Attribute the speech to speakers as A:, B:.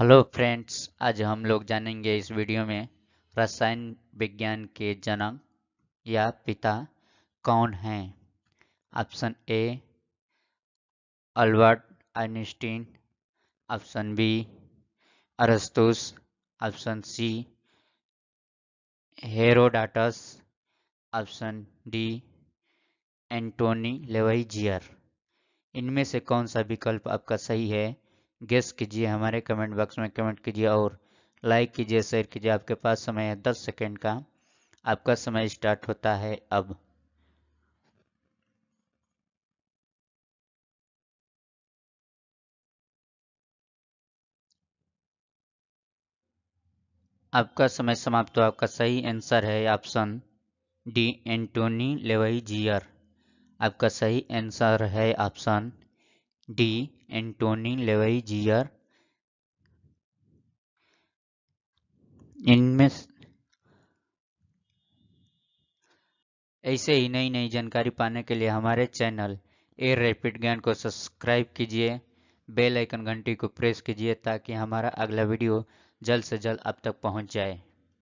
A: hello friends आज हम लोग जानेंगे इस वीडियो में रसायन विज्ञान के जनक या पिता कौन हैं option A Albert Einstein option B अरस्तुस option C Herodotus option D Antoine Lavoisier इनमें से कौन सा विकल्प आपका सही है गेस कीजिए हमारे कमेंट बॉक्स में कमेंट कीजिए और लाइक कीजिए शेयर कीजिए आपके पास समय है दस सेकेंड का आपका समय स्टार्ट होता है अब
B: आपका समय समाप्त हो आपका
A: सही आंसर है ऑप्शन डी एंटोनी लेवई जियर आपका सही आंसर है option D Antoine Lavoisier इनमें ऐसे ही नई नई जानकारी पाने के लिए हमारे चैनल एयर रैपिड ज्ञान को सब्सक्राइब कीजिए बेल आइकन घंटी को प्रेस कीजिए ताकि हमारा अगला वीडियो जल्द से जल्द आप तक पहुंच जाए